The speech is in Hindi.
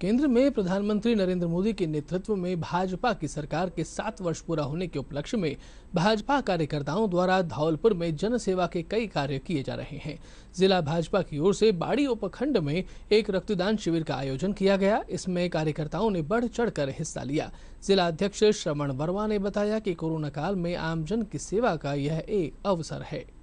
केंद्र में प्रधानमंत्री नरेंद्र मोदी के नेतृत्व में भाजपा की सरकार के सात वर्ष पूरा होने के उपलक्ष्य में भाजपा कार्यकर्ताओं द्वारा धौलपुर में जनसेवा के कई कार्य किए जा रहे हैं जिला भाजपा की ओर से बाड़ी उपखंड में एक रक्तदान शिविर का आयोजन किया गया इसमें कार्यकर्ताओं ने बढ़ चढ़कर हिस्सा लिया जिला अध्यक्ष श्रवण वर्मा ने बताया कि कोरोना काल में आमजन की सेवा का यह एक अवसर है